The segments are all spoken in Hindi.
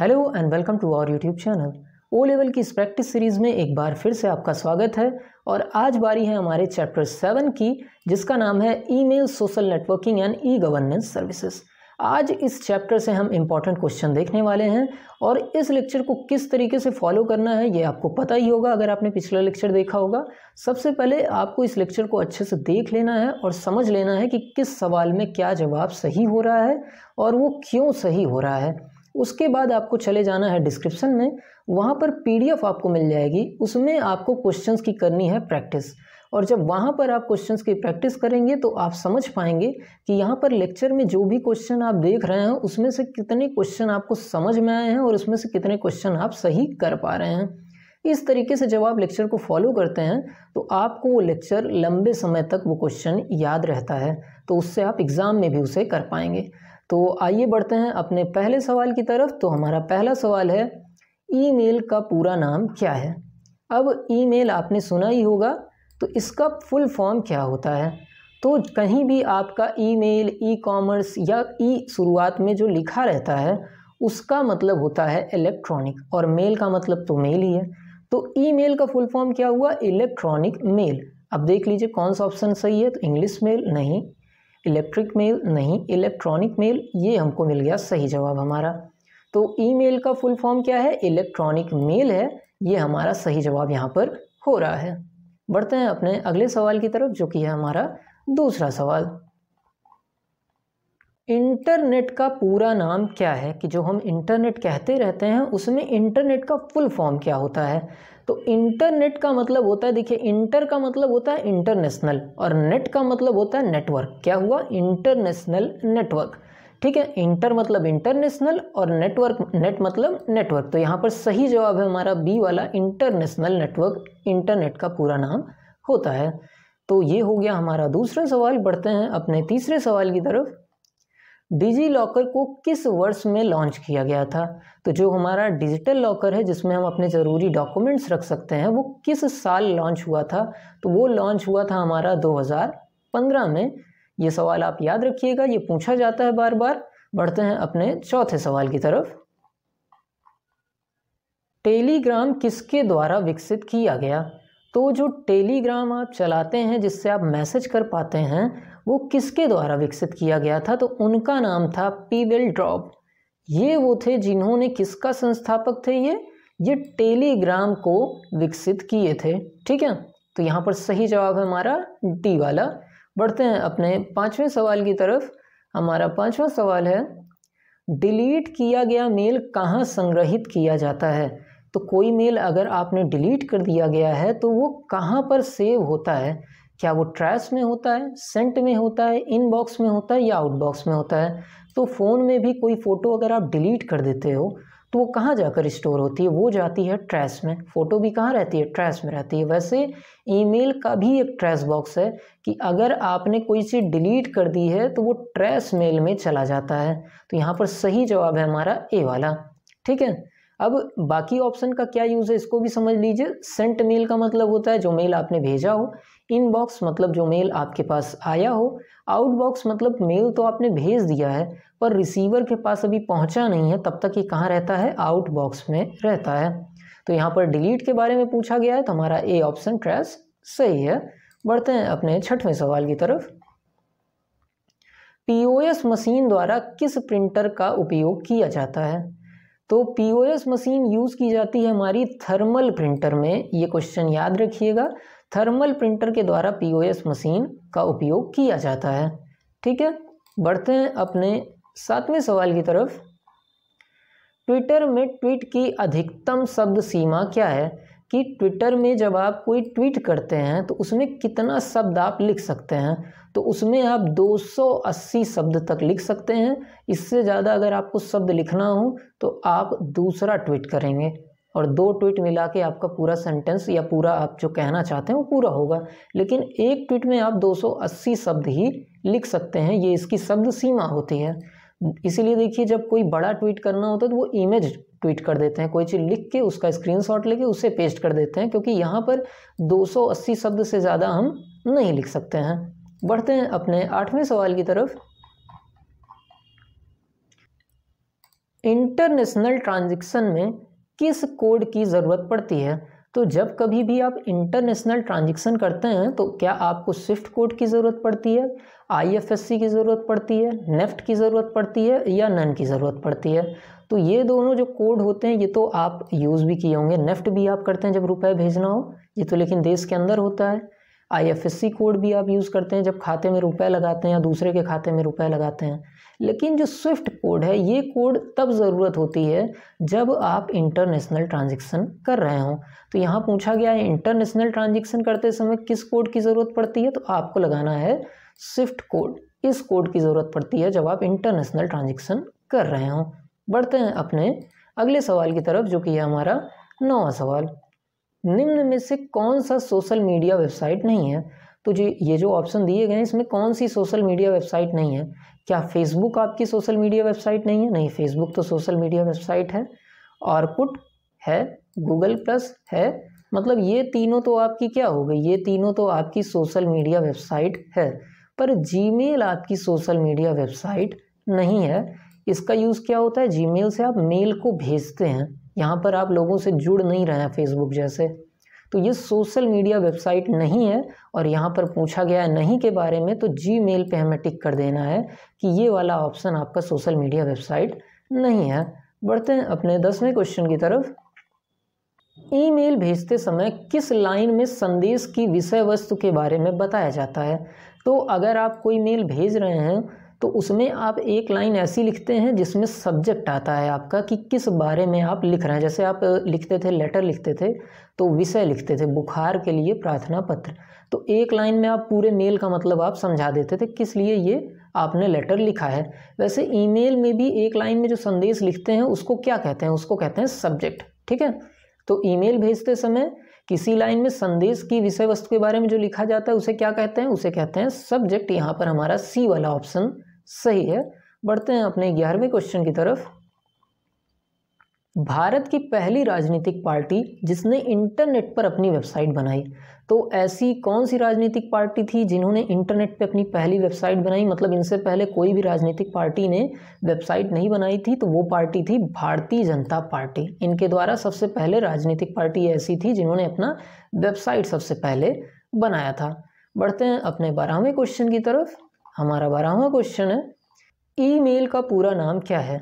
hello and welcome to our YouTube channel O level की इस प्रैक्टिस सीरीज़ में एक बार फिर से आपका स्वागत है और आज बारी है हमारे चैप्टर सेवन की जिसका नाम है email social networking and e governance services आज इस चैप्टर से हम इम्पॉर्टेंट क्वेश्चन देखने वाले हैं और इस लेक्चर को किस तरीके से फॉलो करना है ये आपको पता ही होगा अगर आपने पिछला लेक्चर देखा होगा सबसे पहले आपको इस लेक्चर को अच्छे से देख लेना है और समझ लेना है कि किस सवाल में क्या जवाब सही हो रहा है और वो क्यों सही हो रहा है उसके बाद आपको चले जाना है डिस्क्रिप्शन में वहाँ पर पीडीएफ आपको मिल जाएगी उसमें आपको क्वेश्चंस की करनी है प्रैक्टिस और जब वहाँ पर आप क्वेश्चंस की प्रैक्टिस करेंगे तो आप समझ पाएंगे कि यहाँ पर लेक्चर में जो भी क्वेश्चन आप देख रहे हैं उसमें से कितने क्वेश्चन आपको समझ में आए हैं और उसमें से कितने क्वेश्चन आप सही कर पा रहे हैं इस तरीके से जब आप लेक्चर को फॉलो करते हैं तो आपको वो लेक्चर लंबे समय तक वो क्वेश्चन याद रहता है तो उससे आप एग्ज़ाम में भी उसे कर पाएंगे तो आइए बढ़ते हैं अपने पहले सवाल की तरफ तो हमारा पहला सवाल है ईमेल का पूरा नाम क्या है अब ईमेल आपने सुना ही होगा तो इसका फुल फॉर्म क्या होता है तो कहीं भी आपका ईमेल, ई कॉमर्स या ई शुरुआत में जो लिखा रहता है उसका मतलब होता है इलेक्ट्रॉनिक और मेल का मतलब तो मेल ही है तो ईमेल का फुल फॉर्म क्या हुआ इलेक्ट्रॉनिक मेल अब देख लीजिए कौन सा ऑप्शन सही है तो इंग्लिश मेल नहीं इलेक्ट्रिक मेल नहीं इलेक्ट्रॉनिक मेल ये हमको मिल गया सही जवाब हमारा तो ईमेल का फुल फॉर्म क्या है इलेक्ट्रॉनिक मेल है ये हमारा सही जवाब यहाँ पर हो रहा है बढ़ते हैं अपने अगले सवाल की तरफ जो कि है हमारा दूसरा सवाल इंटरनेट का पूरा नाम क्या है कि जो हम इंटरनेट कहते रहते हैं उसमें इंटरनेट का फुल फॉर्म क्या होता है तो इंटरनेट का मतलब होता है देखिए इंटर का मतलब होता है इंटरनेशनल और नेट का मतलब होता है नेटवर्क क्या हुआ इंटरनेशनल नेटवर्क ठीक है इंटर मतलब इंटरनेशनल और नेटवर्क नेट मतलब नेटवर्क तो यहाँ पर सही जवाब है हमारा बी वाला इंटरनेशनल नेटवर्क इंटरनेट का पूरा नाम होता है तो ये हो गया हमारा दूसरा सवाल बढ़ते हैं अपने तीसरे सवाल की तरफ डिजी लॉकर को किस वर्ष में लॉन्च किया गया था तो जो हमारा डिजिटल लॉकर है जिसमें हम अपने ज़रूरी डॉक्यूमेंट्स रख सकते हैं वो किस साल लॉन्च हुआ था तो वो लॉन्च हुआ था हमारा 2015 में ये सवाल आप याद रखिएगा ये पूछा जाता है बार बार बढ़ते हैं अपने चौथे सवाल की तरफ टेलीग्राम किसके द्वारा विकसित किया गया तो जो टेलीग्राम आप चलाते हैं जिससे आप मैसेज कर पाते हैं वो किसके द्वारा विकसित किया गया था तो उनका नाम था पीवेल ड्रॉप ये वो थे जिन्होंने किसका संस्थापक थे ये ये टेलीग्राम को विकसित किए थे ठीक है तो यहाँ पर सही जवाब है हमारा डी वाला बढ़ते हैं अपने पांचवें सवाल की तरफ हमारा पांचवा सवाल है डिलीट किया गया मेल कहाँ संग्रहित किया जाता है तो कोई मेल अगर आपने डिलीट कर दिया गया है तो वो कहाँ पर सेव होता है क्या वो ट्रैश में होता है सेंट में होता है इनबॉक्स में होता है या आउटबॉक्स में होता है तो फ़ोन में भी कोई फ़ोटो अगर आप डिलीट कर देते हो तो वो कहाँ जाकर स्टोर होती है वो जाती है ट्रैश में फ़ोटो भी कहाँ रहती है ट्रैश में रहती है वैसे ईमेल का भी एक ट्रैश बॉक्स है कि अगर आपने कोई चीज़ डिलीट कर दी है तो वो ट्रैश मेल में चला जाता है तो यहाँ पर सही जवाब है हमारा ए वाला ठीक है अब बाकी ऑप्शन का क्या यूज़ है इसको भी समझ लीजिए सेंट मेल का मतलब होता है जो मेल आपने भेजा हो इनबॉक्स मतलब जो मेल आपके पास आया हो आउटबॉक्स मतलब मेल तो आपने भेज दिया है पर रिसीवर के पास अभी पहुंचा नहीं है तब तक ये कहाँ रहता है आउटबॉक्स में रहता है तो यहाँ पर डिलीट के बारे में पूछा गया है तो हमारा ए ऑप्शन ट्रैस सही है बढ़ते हैं अपने छठवें सवाल की तरफ पीओएस मशीन द्वारा किस प्रिंटर का उपयोग किया जाता है तो पी मशीन यूज़ की जाती है हमारी थर्मल प्रिंटर में ये क्वेश्चन याद रखिएगा थर्मल प्रिंटर के द्वारा पीओएस मशीन का उपयोग किया जाता है ठीक है बढ़ते हैं अपने सातवें सवाल की तरफ ट्विटर में ट्वीट की अधिकतम शब्द सीमा क्या है कि ट्विटर में जब आप कोई ट्वीट करते हैं तो उसमें कितना शब्द आप लिख सकते हैं तो उसमें आप 280 शब्द तक लिख सकते हैं इससे ज़्यादा अगर आपको शब्द लिखना हो तो आप दूसरा ट्वीट करेंगे और दो ट्वीट मिला के आपका पूरा सेंटेंस या पूरा आप जो कहना चाहते हैं वो पूरा होगा लेकिन एक ट्वीट में आप 280 शब्द ही लिख सकते हैं ये इसकी शब्द सीमा होती है इसीलिए देखिए जब कोई बड़ा ट्वीट करना होता है तो वो इमेज ट्वीट कर देते हैं कोई चीज़ लिख के उसका स्क्रीनशॉट लेके उसे पेस्ट कर देते हैं क्योंकि यहाँ पर 280 शब्द से ज़्यादा हम नहीं लिख सकते हैं बढ़ते हैं अपने आठवें सवाल की तरफ इंटरनेशनल ट्रांजेक्शन में किस कोड की ज़रूरत पड़ती है तो जब कभी भी आप इंटरनेशनल ट्रांजेक्शन करते हैं तो क्या आपको स्विफ्ट कोड की ज़रूरत पड़ती है आईएफएससी की ज़रूरत पड़ती है नेफ्ट की ज़रूरत पड़ती है या नन की ज़रूरत पड़ती है तो ये दोनों जो कोड होते हैं ये तो आप यूज़ भी किए होंगे नेफ्ट भी आप करते हैं जब रुपए भेजना हो ये तो लेकिन देश के अंदर होता है आईएफएससी कोड भी आप यूज़ करते हैं जब खाते में रुपए लगाते हैं या दूसरे के खाते में रुपए लगाते हैं लेकिन जो स्विफ्ट कोड है ये कोड तब ज़रूरत होती है जब आप इंटरनेशनल ट्रांजेक्शन कर रहे हों तो यहाँ पूछा गया है इंटरनेशनल ट्रांजेक्शन करते समय किस कोड की ज़रूरत पड़ती है तो आपको लगाना है स्विफ्ट कोड इस कोड की ज़रूरत पड़ती है जब आप इंटरनेशनल ट्रांजेक्शन कर रहे हों बढ़ते हैं अपने अगले सवाल की तरफ जो कि है हमारा नौवा सवाल निम्न में से कौन सा सोशल मीडिया वेबसाइट नहीं है तो जो ये जो ऑप्शन दिए गए हैं इसमें कौन सी सोशल मीडिया वेबसाइट नहीं है क्या फेसबुक आपकी सोशल मीडिया वेबसाइट नहीं है नहीं फेसबुक तो सोशल मीडिया वेबसाइट है आरकुट है गूगल प्लस है मतलब ये तीनों तो आपकी क्या हो गई ये तीनों तो आपकी सोशल मीडिया वेबसाइट है पर जीमेल आपकी सोशल मीडिया वेबसाइट नहीं है इसका यूज़ क्या होता है जीमेल से आप मेल को भेजते हैं यहाँ पर आप लोगों से जुड़ नहीं रहे हैं फेसबुक जैसे तो ये सोशल मीडिया वेबसाइट नहीं है और यहाँ पर पूछा गया है नहीं के बारे में तो जी मेल पर हमें टिक कर देना है कि ये वाला ऑप्शन आपका सोशल मीडिया वेबसाइट नहीं है बढ़ते हैं अपने दसवें क्वेश्चन की तरफ ईमेल भेजते समय किस लाइन में संदेश की विषय वस्तु के बारे में बताया जाता है तो अगर आप कोई मेल भेज रहे हैं तो उसमें आप एक लाइन ऐसी लिखते हैं जिसमें सब्जेक्ट आता है आपका कि किस बारे में आप लिख रहे हैं जैसे आप लिखते थे लेटर लिखते थे तो विषय लिखते थे बुखार के लिए प्रार्थना पत्र तो एक लाइन में आप पूरे मेल का मतलब आप समझा देते थे किस लिए ये आपने लेटर लिखा है वैसे ईमेल में भी एक लाइन में जो संदेश लिखते हैं उसको क्या कहते हैं उसको कहते हैं सब्जेक्ट ठीक है तो ईमेल भेजते समय किसी लाइन में संदेश की विषय वस्तु के बारे में जो लिखा जाता है उसे क्या कहते हैं उसे कहते हैं सब्जेक्ट यहाँ पर हमारा सी वाला ऑप्शन सही है बढ़ते हैं अपने ग्यारहवें क्वेश्चन की तरफ भारत की पहली राजनीतिक पार्टी जिसने इंटरनेट पर अपनी वेबसाइट बनाई तो ऐसी कौन सी राजनीतिक पार्टी थी जिन्होंने इंटरनेट पर अपनी पहली वेबसाइट बनाई मतलब इनसे पहले कोई भी राजनीतिक पार्टी ने वेबसाइट नहीं बनाई थी तो वो पार्टी थी भारतीय जनता पार्टी इनके द्वारा सबसे पहले राजनीतिक पार्टी ऐसी थी जिन्होंने अपना वेबसाइट सबसे पहले बनाया था बढ़ते हैं अपने बारहवें क्वेश्चन की तरफ हमारा बारहवा क्वेश्चन है ईमेल का पूरा नाम क्या है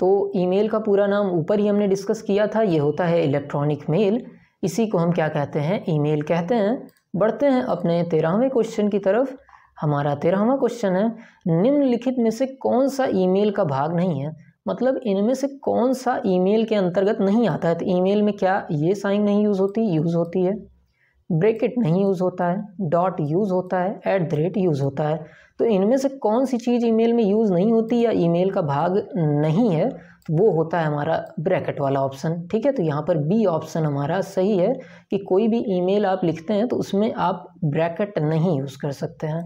तो ईमेल का पूरा नाम ऊपर ही हमने डिस्कस किया था ये होता है इलेक्ट्रॉनिक मेल इसी को हम क्या कहते हैं ईमेल कहते हैं बढ़ते हैं अपने तेरहवें क्वेश्चन की तरफ हमारा तेरहवा क्वेश्चन है निम्नलिखित में से कौन सा ईमेल का भाग नहीं है मतलब इनमें से कौन सा ईमेल के अंतर्गत नहीं आता है तो ईमेल में क्या ये साइन नहीं यूज़ होती यूज़ होती है ब्रेकेट नहीं यूज़ होता है डॉट यूज़ होता है एट द रेट यूज़ होता है तो इनमें से कौन सी चीज़ ईमेल में यूज़ नहीं होती या ईमेल का भाग नहीं है तो वो होता है हमारा ब्रैकेट वाला ऑप्शन ठीक है तो यहाँ पर बी ऑप्शन हमारा सही है कि कोई भी ईमेल आप लिखते हैं तो उसमें आप ब्रैकेट नहीं यूज़ कर सकते हैं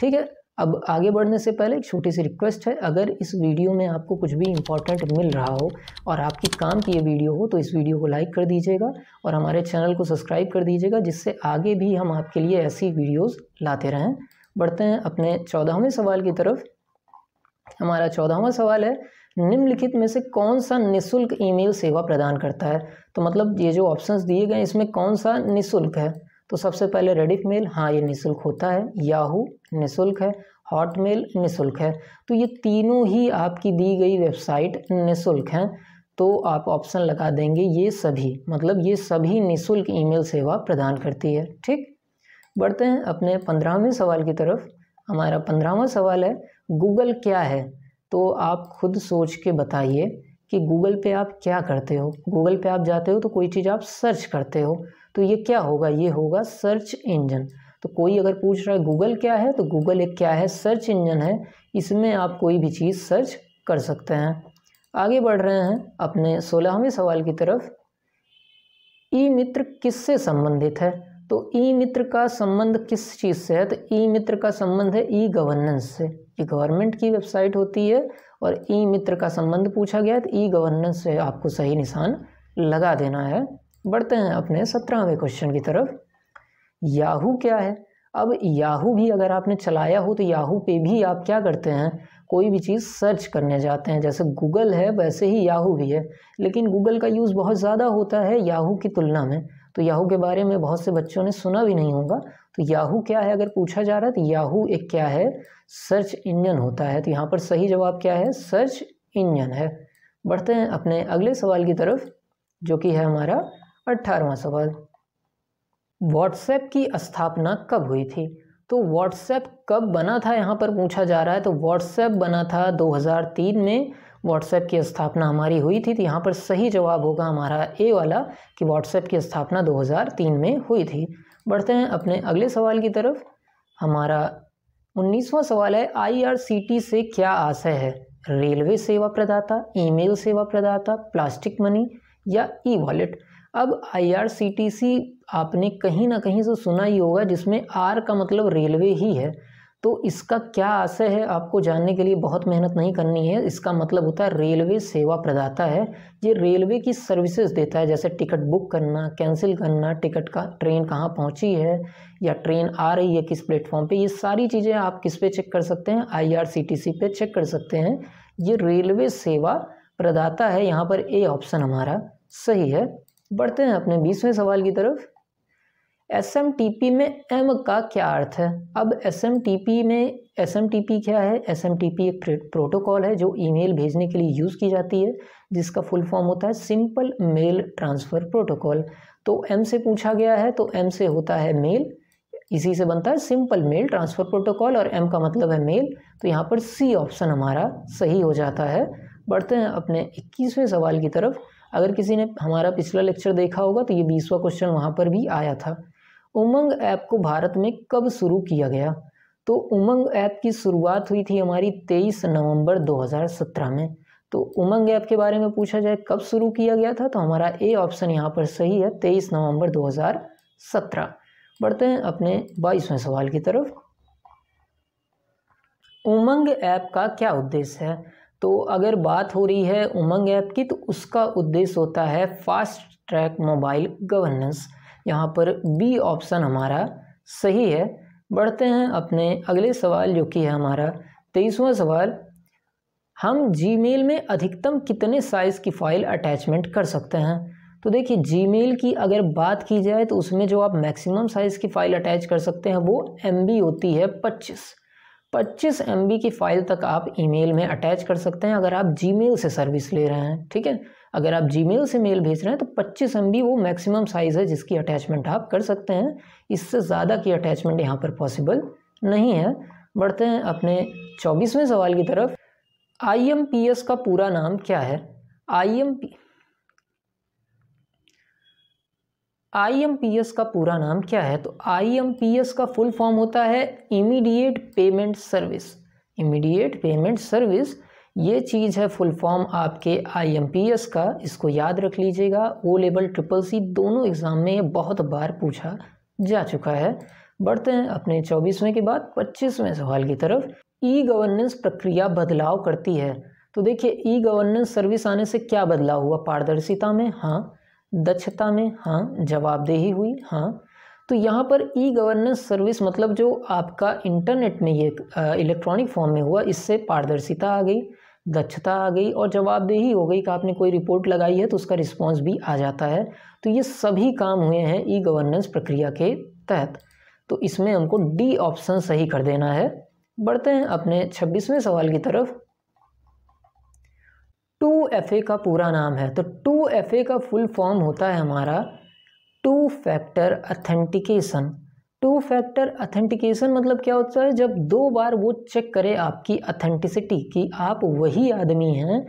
ठीक है अब आगे बढ़ने से पहले एक छोटी सी रिक्वेस्ट है अगर इस वीडियो में आपको कुछ भी इम्पोर्टेंट मिल रहा हो और आपकी काम की ये वीडियो हो तो इस वीडियो को लाइक कर दीजिएगा और हमारे चैनल को सब्सक्राइब कर दीजिएगा जिससे आगे भी हम आपके लिए ऐसी वीडियोज़ लाते रहें बढ़ते हैं अपने चौदहवें सवाल की तरफ हमारा चौदहवा सवाल है निम्नलिखित में से कौन सा निशुल्क ईमेल सेवा प्रदान करता है तो मतलब ये जो ऑप्शंस दिए गए इसमें कौन सा निशुल्क है तो सबसे पहले रेडिफ मेल हाँ ये निशुल्क होता है याहू निशुल्क है हॉटमेल निशुल्क है तो ये तीनों ही आपकी दी गई वेबसाइट निशुल्क हैं तो आप ऑप्शन लगा देंगे ये सभी मतलब ये सभी निःशुल्क ईमेल सेवा प्रदान करती है ठीक बढ़ते हैं अपने पंद्रहवें सवाल की तरफ हमारा पंद्रहवा सवाल है गूगल क्या है तो आप खुद सोच के बताइए कि गूगल पे आप क्या करते हो गूगल पे आप जाते हो तो कोई चीज़ आप सर्च करते हो तो ये क्या होगा ये होगा सर्च इंजन तो कोई अगर पूछ रहा है गूगल क्या है तो गूगल एक क्या है सर्च इंजन है इसमें आप कोई भी चीज़ सर्च कर सकते हैं आगे बढ़ रहे हैं अपने सोलहवें सवाल की तरफ ई मित्र किससे संबंधित है तो ई मित्र का संबंध किस चीज़ से है तो ई मित्र का संबंध है ई गवर्नेंस से ये गवर्नमेंट की वेबसाइट होती है और ई मित्र का संबंध पूछा गया है तो ई गवर्नेंस से आपको सही निशान लगा देना है बढ़ते हैं अपने सत्रहवें क्वेश्चन की तरफ याहू क्या है अब याहू भी अगर आपने चलाया हो तो याहू पे भी आप क्या करते हैं कोई भी चीज़ सर्च करने जाते हैं जैसे गूगल है वैसे ही याहू भी है लेकिन गूगल का यूज़ बहुत ज़्यादा होता है याहू की तुलना में तो याहू के बारे में बहुत से बच्चों ने सुना भी नहीं होगा तो याहू क्या है अगर पूछा जा रहा है तो याहू एक क्या है सर्च इंजन होता है तो यहाँ पर सही जवाब क्या है सर्च इंजन है बढ़ते हैं अपने अगले सवाल की तरफ जो कि है हमारा अट्ठारहवा सवाल व्हाट्सएप की स्थापना कब हुई थी तो व्हाट्सएप कब बना था यहाँ पर पूछा जा रहा है तो व्हाट्सएप बना था 2003 में व्हाट्सएप की स्थापना हमारी हुई थी तो यहाँ पर सही जवाब होगा हमारा ए वाला कि व्हाट्सएप की स्थापना 2003 में हुई थी बढ़ते हैं अपने अगले सवाल की तरफ हमारा उन्नीसवां सवाल है आईआरसीटी से क्या आशय है रेलवे सेवा प्रदाता ईमेल सेवा प्रदाता प्लास्टिक मनी या ई वॉलेट अब आई आपने कहीं ना कहीं से सुना ही होगा जिसमें आर का मतलब रेलवे ही है तो इसका क्या आशय है आपको जानने के लिए बहुत मेहनत नहीं करनी है इसका मतलब होता है रेलवे सेवा प्रदाता है ये रेलवे की सर्विसेज देता है जैसे टिकट बुक करना कैंसिल करना टिकट का ट्रेन कहाँ पहुँची है या ट्रेन आ रही है किस प्लेटफॉर्म पे ये सारी चीज़ें आप किस पे चेक कर सकते हैं आईआरसीटीसी पे चेक कर सकते हैं ये रेलवे सेवा प्रदाता है यहाँ पर ए ऑप्शन हमारा सही है बढ़ते हैं अपने बीसवें सवाल की तरफ एस एम टी पी में एम का क्या अर्थ है अब एस एम टी पी में एस एम टी पी क्या है एस एम टी पी एक प्रोटोकॉल है जो ईमेल भेजने के लिए यूज़ की जाती है जिसका फुल फॉर्म होता है सिंपल मेल ट्रांसफ़र प्रोटोकॉल तो एम से पूछा गया है तो एम से होता है मेल इसी से बनता है सिंपल मेल ट्रांसफ़र प्रोटोकॉल और एम का मतलब है मेल तो यहाँ पर सी ऑप्शन हमारा सही हो जाता है बढ़ते हैं अपने इक्कीसवें सवाल की तरफ अगर किसी ने हमारा पिछला लेक्चर देखा होगा तो ये बीसवा क्वेश्चन वहाँ पर भी आया था उमंग ऐप को भारत में कब शुरू किया गया तो उमंग ऐप की शुरुआत हुई थी हमारी 23 नवंबर 2017 में तो उमंग ऐप के बारे में पूछा जाए कब शुरू किया गया था तो हमारा ए ऑप्शन यहाँ पर सही है 23 नवंबर 2017 बढ़ते हैं अपने बाईसवें सवाल की तरफ उमंग ऐप का क्या उद्देश्य है तो अगर बात हो रही है उमंग ऐप की तो उसका उद्देश्य होता है फास्ट ट्रैक मोबाइल गवर्नेंस यहाँ पर बी ऑप्शन हमारा सही है बढ़ते हैं अपने अगले सवाल जो कि है हमारा तेईसवा सवाल हम जीमेल में अधिकतम कितने साइज़ की फ़ाइल अटैचमेंट कर सकते हैं तो देखिए जीमेल की अगर बात की जाए तो उसमें जो आप मैक्सिमम साइज़ की फ़ाइल अटैच कर सकते हैं वो एम होती है पच्चीस पच्चीस एम की फ़ाइल तक आप ईमेल में अटैच कर सकते हैं अगर आप जीमेल से सर्विस ले रहे हैं ठीक है अगर आप जी से मेल भेज रहे हैं तो पच्चीस एम वो मैक्सिमम साइज़ है जिसकी अटैचमेंट आप कर सकते हैं इससे ज़्यादा की अटैचमेंट यहाँ पर पॉसिबल नहीं है बढ़ते हैं अपने चौबीसवें सवाल की तरफ आई का पूरा नाम क्या है आई आईएमपीएस का पूरा नाम क्या है तो आईएमपीएस का फुल फॉर्म होता है immediate payment service immediate payment service ये चीज़ है फुल फॉर्म आपके आईएमपीएस का इसको याद रख लीजिएगा ओ लेवल ट्रिपल सी दोनों एग्ज़ाम में ये बहुत बार पूछा जा चुका है बढ़ते हैं अपने चौबीसवें के बाद पच्चीसवें सवाल की तरफ ई गवर्नेंस प्रक्रिया बदलाव करती है तो देखिए ई गवर्नेंस सर्विस आने से क्या बदलाव हुआ पारदर्शिता में हाँ दक्षता में हाँ जवाबदेही हुई हाँ तो यहाँ पर ई गवर्नेंस सर्विस मतलब जो आपका इंटरनेट में ये इलेक्ट्रॉनिक फॉर्म में हुआ इससे पारदर्शिता आ गई दक्षता आ गई और जवाबदेही हो गई कि आपने कोई रिपोर्ट लगाई है तो उसका रिस्पॉन्स भी आ जाता है तो ये सभी काम हुए हैं ई गवर्नेंस प्रक्रिया के तहत तो इसमें हमको डी ऑप्शन सही कर देना है बढ़ते हैं अपने छब्बीसवें सवाल की तरफ टू एफ का पूरा नाम है तो टू एफ का फुल फॉर्म होता है हमारा two factor authentication two factor authentication मतलब क्या होता है जब दो बार वो चेक करे आपकी अथेंटिसिटी कि आप वही आदमी हैं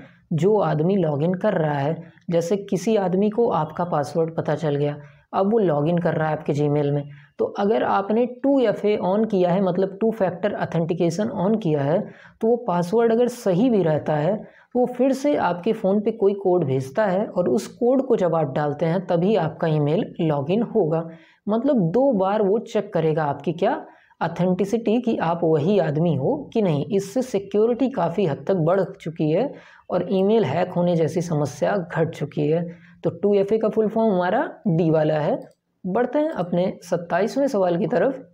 जो आदमी लॉगिन कर रहा है जैसे किसी आदमी को आपका पासवर्ड पता चल गया अब वो लॉगिन कर रहा है आपके जीमेल में तो अगर आपने टू एफ ऑन किया है मतलब टू फैक्टर अथेंटिकेशन ऑन किया है तो वो पासवर्ड अगर सही भी रहता है तो वो फिर से आपके फ़ोन पे कोई कोड भेजता है और उस कोड को जब आप डालते हैं तभी आपका ईमेल लॉगिन होगा मतलब दो बार वो चेक करेगा आपकी क्या अथेंटिसिटी कि आप वही आदमी हो कि नहीं इससे सिक्योरिटी काफ़ी हद तक बढ़ चुकी है और ईमेल हैक होने जैसी समस्या घट चुकी है तो टू एफ का फुल फॉर्म हमारा डी वाला है बढ़ते हैं अपने सत्ताईसवें सवाल की तरफ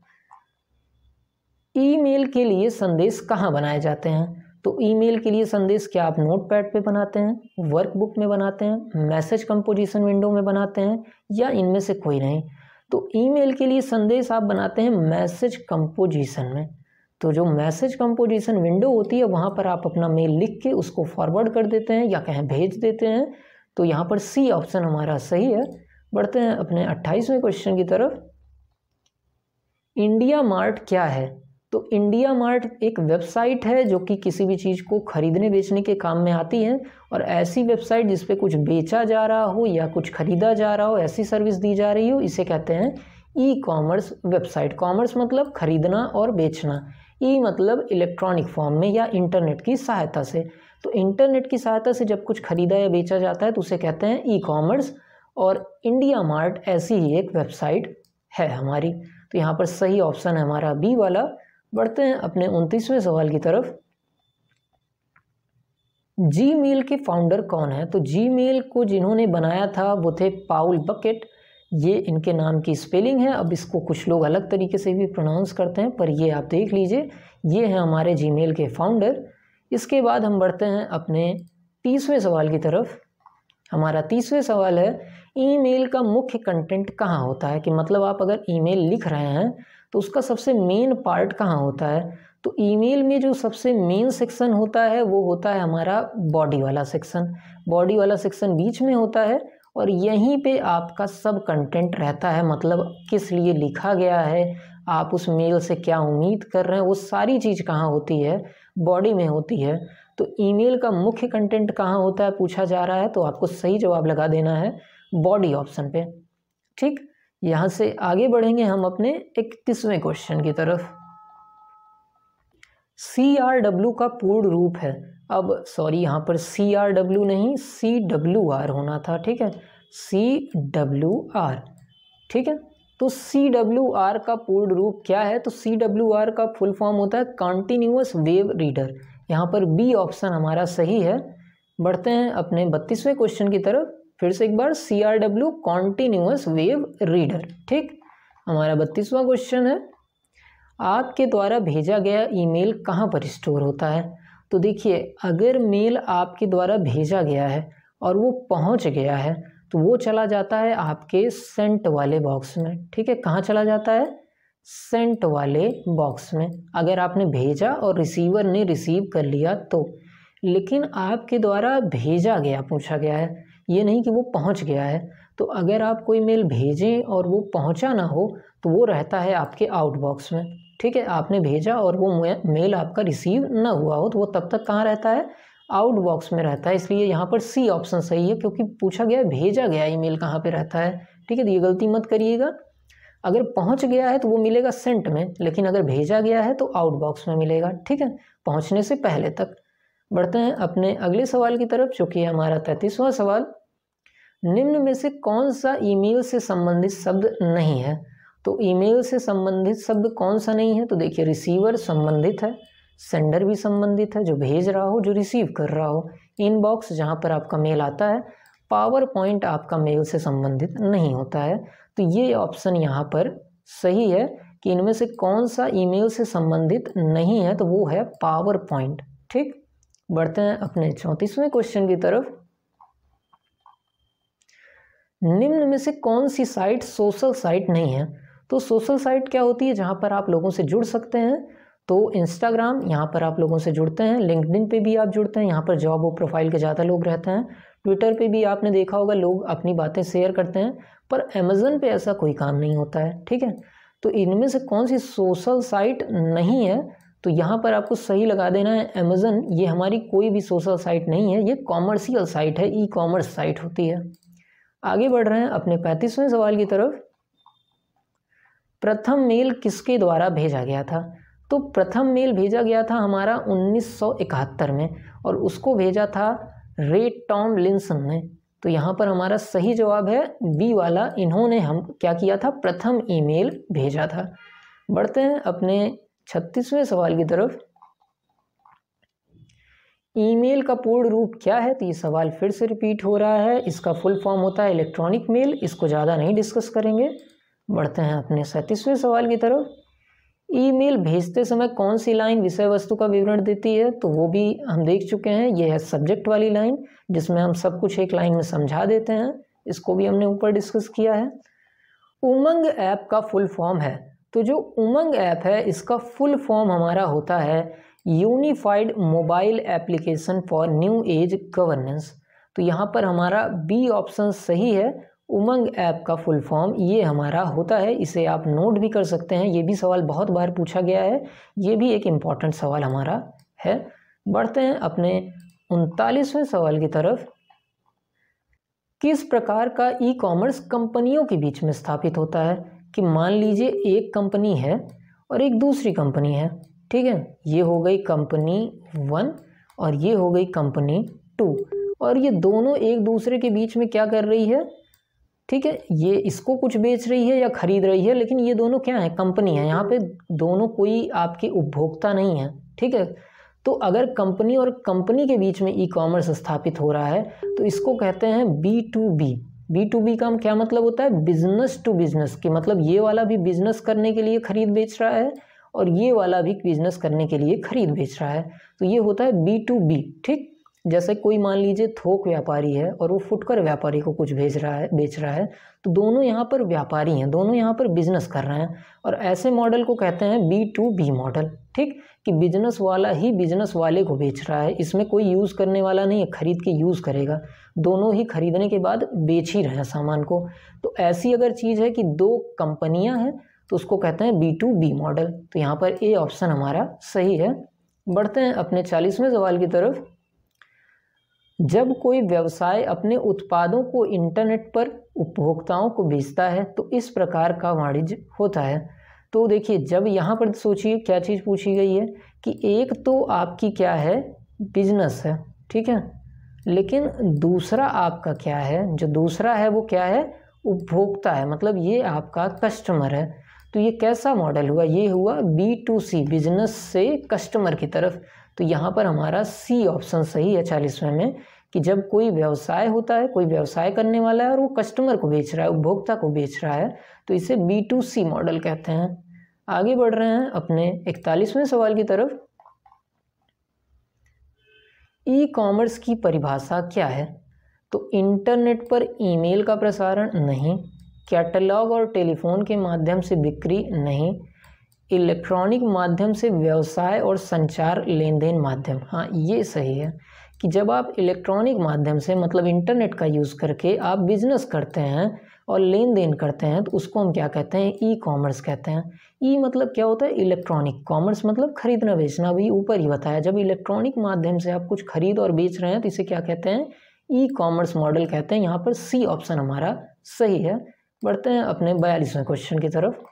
ईमेल के लिए संदेश कहाँ बनाए जाते हैं तो ईमेल के लिए संदेश क्या आप नोट पैड पर बनाते हैं वर्कबुक में बनाते हैं मैसेज कंपोजिशन विंडो में बनाते हैं या इनमें से कोई नहीं तो ईमेल के लिए संदेश आप बनाते हैं मैसेज कंपोजिशन में तो जो मैसेज कंपोजिशन विंडो होती है वहाँ पर आप अपना मेल लिख के उसको फॉरवर्ड कर देते हैं या कहें भेज देते हैं तो यहाँ पर सी ऑप्शन हमारा सही है बढ़ते हैं अपने अट्ठाईसवें क्वेश्चन की तरफ इंडिया मार्ट क्या है तो इंडिया मार्ट एक वेबसाइट है जो कि किसी भी चीज़ को ख़रीदने बेचने के काम में आती है और ऐसी वेबसाइट जिस पे कुछ बेचा जा रहा हो या कुछ ख़रीदा जा रहा हो ऐसी सर्विस दी जा रही हो इसे कहते हैं ई कॉमर्स वेबसाइट कॉमर्स मतलब ख़रीदना और बेचना ई e मतलब इलेक्ट्रॉनिक फॉर्म में या इंटरनेट की सहायता से तो इंटरनेट की सहायता से जब कुछ ख़रीदा या बेचा जाता है तो उसे कहते हैं ई कॉमर्स और इंडिया मार्ट ऐसी ही एक वेबसाइट है हमारी तो यहाँ पर सही ऑप्शन है हमारा बी वाला बढ़ते हैं अपने उनतीसवें सवाल की तरफ जी मेल के फाउंडर कौन है तो जी मेल को जिन्होंने बनाया था वो थे पाउल बकेट ये इनके नाम की स्पेलिंग है अब इसको कुछ लोग अलग तरीके से भी प्रोनाउंस करते हैं पर ये आप देख लीजिए ये हैं हमारे जी मेल के फाउंडर इसके बाद हम बढ़ते हैं अपने तीसवें सवाल की तरफ हमारा तीसवें सवाल है ईमेल का मुख्य कंटेंट कहाँ होता है कि मतलब आप अगर ईमेल लिख रहे हैं तो उसका सबसे मेन पार्ट कहाँ होता है तो ईमेल में जो सबसे मेन सेक्शन होता है वो होता है हमारा बॉडी वाला सेक्शन बॉडी वाला सेक्शन बीच में होता है और यहीं पे आपका सब कंटेंट रहता है मतलब किस लिए लिखा गया है आप उस मेल से क्या उम्मीद कर रहे हैं वो सारी चीज़ कहाँ होती है बॉडी में होती है तो ईमेल का मुख्य कंटेंट कहाँ होता है पूछा जा रहा है तो आपको सही जवाब लगा देना है बॉडी ऑप्शन पे ठीक यहाँ से आगे बढ़ेंगे हम अपने इकतीसवें क्वेश्चन की तरफ सी आर डब्ल्यू का पूर्ण रूप है अब सॉरी यहाँ पर सी आर डब्ल्यू नहीं सी डब्ल्यू आर होना था ठीक है सी डब्ल्यू आर ठीक है तो सी डब्ल्यू आर का पूर्ण रूप क्या है तो सी डब्ल्यू आर का फुल फॉर्म होता है कॉन्टिन्यूस वेव रीडर यहाँ पर बी ऑप्शन हमारा सही है बढ़ते हैं अपने बत्तीसवें क्वेश्चन की तरफ फिर से एक बार C R W continuous wave reader ठीक हमारा बत्तीसवां क्वेश्चन है आपके द्वारा भेजा गया ईमेल कहाँ पर स्टोर होता है तो देखिए अगर मेल आपके द्वारा भेजा गया है और वो पहुँच गया है तो वो चला जाता है आपके सेंट वाले बॉक्स में ठीक है कहाँ चला जाता है सेंट वाले बॉक्स में अगर आपने भेजा और रिसीवर ने रिसीव कर लिया तो लेकिन आपके द्वारा भेजा गया पूछा गया है ये नहीं कि वो पहुंच गया है तो अगर आप कोई मेल भेजें और वो पहुंचा ना हो तो वो रहता है आपके आउटबॉक्स में ठीक है आपने भेजा और वो मेल आपका रिसीव ना हुआ हो तो वो तब तक कहाँ रहता है आउटबॉक्स में रहता है इसलिए यहाँ पर सी ऑप्शन सही है क्योंकि पूछा गया है भेजा गया ईमेल कहाँ पर रहता है ठीक है तो ये गलती मत करिएगा अगर पहुँच गया है तो वो मिलेगा सेंट में लेकिन अगर भेजा गया है तो आउटबॉक्स में मिलेगा ठीक है पहुँचने से पहले तक बढ़ते हैं अपने अगले सवाल की तरफ जो कि हमारा तैतीसवां सवाल निम्न में से कौन सा ईमेल से संबंधित शब्द नहीं है तो ईमेल से संबंधित शब्द कौन सा नहीं है तो देखिए रिसीवर संबंधित है सेंडर भी संबंधित है जो भेज रहा हो जो रिसीव कर रहा हो इनबॉक्स जहाँ पर आपका मेल आता है पावर पॉइंट आपका मेल से संबंधित नहीं होता है तो ये ऑप्शन यहाँ पर सही है कि इनमें से कौन सा ईमेल से संबंधित नहीं है तो वो है पावर पॉइंट ठीक बढ़ते हैं अपने चौंतीसवें क्वेश्चन की तरफ निम्न में से कौन सी साइट सोशल साइट नहीं है तो सोशल साइट क्या होती है जहां पर आप लोगों से जुड़ सकते हैं तो इंस्टाग्राम यहां पर आप लोगों से जुड़ते हैं लिंकड पे भी आप जुड़ते हैं यहां पर जॉब और प्रोफाइल के ज़्यादा लोग रहते हैं ट्विटर पे भी आपने देखा होगा लोग अपनी बातें शेयर करते हैं पर अमेज़न पे ऐसा कोई काम नहीं होता है ठीक है तो इनमें से कौन सी सोशल साइट नहीं है तो यहाँ पर आपको सही लगा देना है अमेज़न ये हमारी कोई भी सोशल साइट नहीं है ये कॉमर्शियल साइट है ई कॉमर्स साइट होती है आगे बढ़ रहे हैं अपने पैंतीसवें सवाल की तरफ प्रथम मेल किसके द्वारा भेजा गया था तो प्रथम मेल भेजा गया था हमारा 1971 में और उसको भेजा था रे टॉम लिंसन ने तो यहाँ पर हमारा सही जवाब है बी वाला इन्होंने हम क्या किया था प्रथम ईमेल भेजा था बढ़ते हैं अपने छत्तीसवें सवाल की तरफ ईमेल का पूर्ण रूप क्या है तो ये सवाल फिर से रिपीट हो रहा है इसका फुल फॉर्म होता है इलेक्ट्रॉनिक मेल इसको ज़्यादा नहीं डिस्कस करेंगे बढ़ते हैं अपने सैंतीसवें सवाल की तरफ ईमेल भेजते समय कौन सी लाइन विषय वस्तु का विवरण देती है तो वो भी हम देख चुके हैं यह है सब्जेक्ट वाली लाइन जिसमें हम सब कुछ एक लाइन में समझा देते हैं इसको भी हमने ऊपर डिस्कस किया है उमंग ऐप का फुल फॉर्म है तो जो उमंग ऐप है इसका फुल फॉर्म हमारा होता है unified mobile application for new age governance तो यहाँ पर हमारा बी ऑप्शन सही है उमंग ऐप का फुल फॉर्म ये हमारा होता है इसे आप नोट भी कर सकते हैं ये भी सवाल बहुत बार पूछा गया है ये भी एक इम्पॉर्टेंट सवाल हमारा है बढ़ते हैं अपने उनतालीसवें सवाल की तरफ किस प्रकार का ई कॉमर्स कंपनियों के बीच में स्थापित होता है कि मान लीजिए एक कंपनी है और एक दूसरी कंपनी है ठीक है ये हो गई कंपनी वन और ये हो गई कंपनी टू और ये दोनों एक दूसरे के बीच में क्या कर रही है ठीक है ये इसको कुछ बेच रही है या ख़रीद रही है लेकिन ये दोनों क्या है कंपनी है यहाँ पे दोनों कोई आपके उपभोक्ता नहीं है ठीक है तो अगर कंपनी और कंपनी के बीच में ई कॉमर्स स्थापित हो रहा है तो इसको कहते हैं B to B B to B का क्या मतलब होता है बिजनेस टू बिजनेस कि मतलब ये वाला भी बिजनेस करने के लिए खरीद बेच रहा है और ये वाला भी बिजनेस करने के लिए खरीद बेच रहा है तो ये होता है बी टू बी ठीक जैसे कोई मान लीजिए थोक व्यापारी है और वो फुटकर व्यापारी को कुछ भेज रहा है बेच रहा है तो दोनों यहाँ पर व्यापारी हैं दोनों यहाँ पर बिजनेस कर रहे हैं और ऐसे मॉडल को कहते हैं बी टू बी मॉडल ठीक कि बिजनेस वाला ही बिजनेस वाले को बेच रहा है इसमें कोई यूज़ करने वाला नहीं है ख़रीद के यूज़ करेगा दोनों ही ख़रीदने के बाद बेच ही रहे हैं सामान को तो ऐसी अगर चीज़ है कि दो कंपनियाँ हैं तो उसको कहते हैं बी टू बी मॉडल तो यहाँ पर ए ऑप्शन हमारा सही है बढ़ते हैं अपने चालीसवें सवाल की तरफ जब कोई व्यवसाय अपने उत्पादों को इंटरनेट पर उपभोक्ताओं को बेचता है तो इस प्रकार का वाणिज्य होता है तो देखिए जब यहाँ पर सोचिए क्या चीज़ पूछी गई है कि एक तो आपकी क्या है बिजनेस है ठीक है लेकिन दूसरा आपका क्या है जो दूसरा है वो क्या है उपभोक्ता है मतलब ये आपका कस्टमर है तो ये कैसा मॉडल हुआ ये हुआ बी टू सी बिजनेस से कस्टमर की तरफ तो यहाँ पर हमारा सी ऑप्शन सही है चालीसवें में कि जब कोई व्यवसाय होता है कोई व्यवसाय करने वाला है और वो कस्टमर को बेच रहा है उपभोक्ता को बेच रहा है तो इसे बी टू सी मॉडल कहते हैं आगे बढ़ रहे हैं अपने इकतालीसवें सवाल की तरफ ई कॉमर्स की परिभाषा क्या है तो इंटरनेट पर ईमेल का प्रसारण नहीं कैटलॉग और टेलीफोन के माध्यम से बिक्री नहीं इलेक्ट्रॉनिक माध्यम से व्यवसाय और संचार लेन देन माध्यम हाँ ये सही है कि जब आप इलेक्ट्रॉनिक माध्यम से मतलब इंटरनेट का यूज़ करके आप बिजनेस करते हैं और लेन देन करते हैं तो उसको हम क्या कहते हैं ई कॉमर्स कहते हैं ई मतलब क्या होता है इलेक्ट्रॉनिक कॉमर्स मतलब खरीदना बेचना भी ऊपर ही बताया जब इलेक्ट्रॉनिक माध्यम से आप कुछ खरीद और बेच रहे हैं तो इसे क्या कहते हैं ई कॉमर्स मॉडल कहते हैं यहाँ पर सी ऑप्शन हमारा सही है बढ़ते हैं अपने बयालीसवें क्वेश्चन की तरफ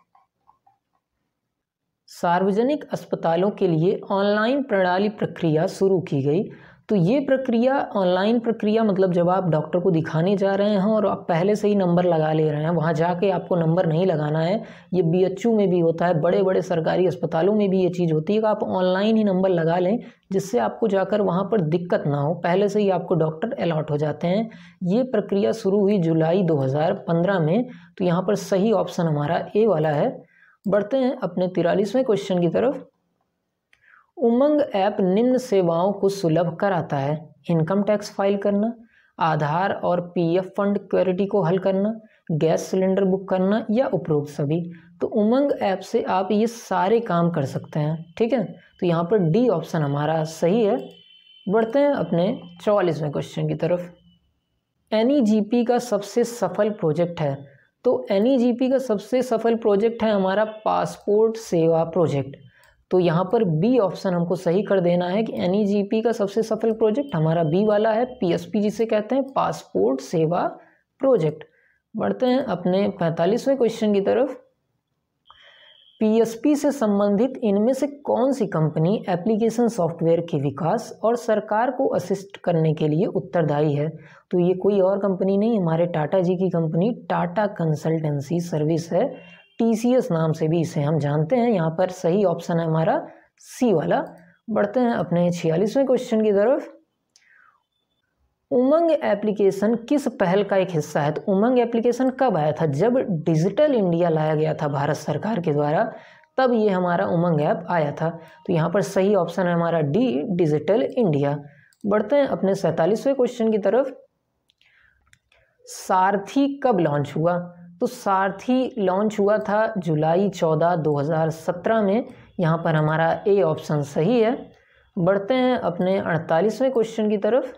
सार्वजनिक अस्पतालों के लिए ऑनलाइन प्रणाली प्रक्रिया शुरू की गई तो ये प्रक्रिया ऑनलाइन प्रक्रिया मतलब जब आप डॉक्टर को दिखाने जा रहे हैं और आप पहले से ही नंबर लगा ले रहे हैं वहाँ जाके आपको नंबर नहीं लगाना है ये यू में भी होता है बड़े बड़े सरकारी अस्पतालों में भी ये चीज़ होती है कि आप ऑनलाइन ही नंबर लगा लें जिससे आपको जाकर वहाँ पर दिक्कत ना हो पहले से ही आपको डॉक्टर अलॉट हो जाते हैं ये प्रक्रिया शुरू हुई जुलाई पंद्रह में तो यहाँ पर सही ऑप्शन हमारा ए वाला है बढ़ते हैं अपने तिरालीसवें क्वेश्चन की तरफ उमंग ऐप निम्न सेवाओं को सुलभ कराता है इनकम टैक्स फाइल करना आधार और पीएफ फंड क्वेरिटी को हल करना गैस सिलेंडर बुक करना या उपरोक्त सभी तो उमंग ऐप से आप ये सारे काम कर सकते हैं ठीक है तो यहाँ पर डी ऑप्शन हमारा सही है बढ़ते हैं अपने चौवालीसवें क्वेश्चन की तरफ एन e का सबसे सफल प्रोजेक्ट है तो एन e का सबसे सफल प्रोजेक्ट है हमारा पासपोर्ट सेवा प्रोजेक्ट तो यहाँ पर बी ऑप्शन हमको सही कर देना है कि एन e का सबसे सफल प्रोजेक्ट हमारा बी वाला है पी जिसे कहते हैं पासपोर्ट सेवा प्रोजेक्ट बढ़ते हैं अपने पैंतालीसवें क्वेश्चन की तरफ पीएसपी से संबंधित इनमें से कौन सी कंपनी एप्लीकेशन सॉफ्टवेयर के विकास और सरकार को असिस्ट करने के लिए उत्तरदायी है तो ये कोई और कंपनी नहीं हमारे टाटा जी की कंपनी टाटा कंसल्टेंसी सर्विस है टीसीएस नाम से भी इसे हम जानते हैं यहाँ पर सही ऑप्शन है हमारा सी वाला बढ़ते हैं अपने छियालीसवें क्वेश्चन की तरफ उमंग एप्लीकेशन किस पहल का एक हिस्सा है तो उमंग एप्लीकेशन कब आया था जब डिजिटल इंडिया लाया गया था भारत सरकार के द्वारा तब ये हमारा उमंग ऐप आया था तो यहाँ पर सही ऑप्शन है हमारा डी डिजिटल इंडिया बढ़ते हैं अपने सैंतालीसवें क्वेश्चन की तरफ सारथी कब लॉन्च हुआ तो सारथी लॉन्च हुआ था जुलाई हज़ार 2017 में यहाँ पर हमारा ए ऑप्शन सही है बढ़ते हैं अपने अड़तालीसवें क्वेश्चन की तरफ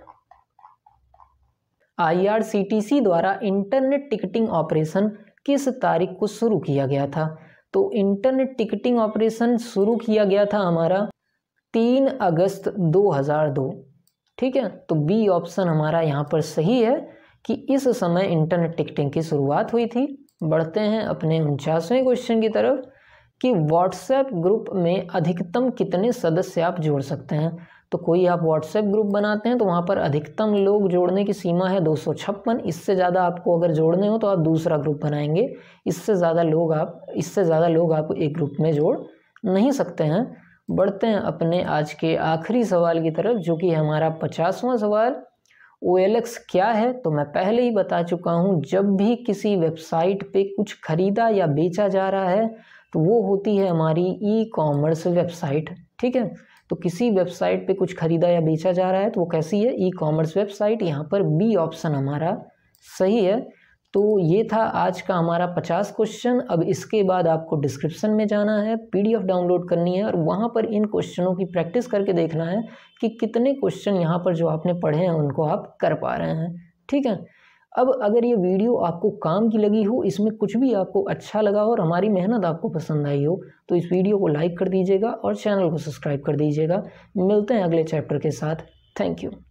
आईआरसीटीसी द्वारा इंटरनेट टिकटिंग ऑपरेशन किस तारीख को शुरू किया गया था तो इंटरनेट टिकटिंग ऑपरेशन शुरू किया गया था हमारा तीन अगस्त 2002 ठीक है तो बी ऑप्शन हमारा यहाँ पर सही है कि इस समय इंटरनेट टिकटिंग की शुरुआत हुई थी बढ़ते हैं अपने उनचासवें क्वेश्चन की तरफ कि व्हाट्सएप ग्रुप में अधिकतम कितने सदस्य आप जोड़ सकते हैं तो कोई आप व्हाट्सएप ग्रुप बनाते हैं तो वहाँ पर अधिकतम लोग जोड़ने की सीमा है दो इससे ज़्यादा आपको अगर जोड़ने हो तो आप दूसरा ग्रुप बनाएंगे इससे ज़्यादा लोग आप इससे ज़्यादा लोग आप एक ग्रुप में जोड़ नहीं सकते हैं बढ़ते हैं अपने आज के आखिरी सवाल की तरफ जो कि हमारा पचासवां सवाल ओ क्या है तो मैं पहले ही बता चुका हूँ जब भी किसी वेबसाइट पे कुछ ख़रीदा या बेचा जा रहा है तो वो होती है हमारी ई कॉमर्स वेबसाइट ठीक है तो किसी वेबसाइट पे कुछ ख़रीदा या बेचा जा रहा है तो वो कैसी है ई कॉमर्स वेबसाइट यहाँ पर बी ऑप्शन हमारा सही है तो ये था आज का हमारा पचास क्वेश्चन अब इसके बाद आपको डिस्क्रिप्शन में जाना है पीडीएफ डाउनलोड करनी है और वहाँ पर इन क्वेश्चनों की प्रैक्टिस करके देखना है कि कितने क्वेश्चन यहाँ पर जो आपने पढ़े हैं उनको आप कर पा रहे हैं ठीक है अब अगर ये वीडियो आपको काम की लगी हो इसमें कुछ भी आपको अच्छा लगा हो और हमारी मेहनत आपको पसंद आई हो तो इस वीडियो को लाइक कर दीजिएगा और चैनल को सब्सक्राइब कर दीजिएगा मिलते हैं अगले चैप्टर के साथ थैंक यू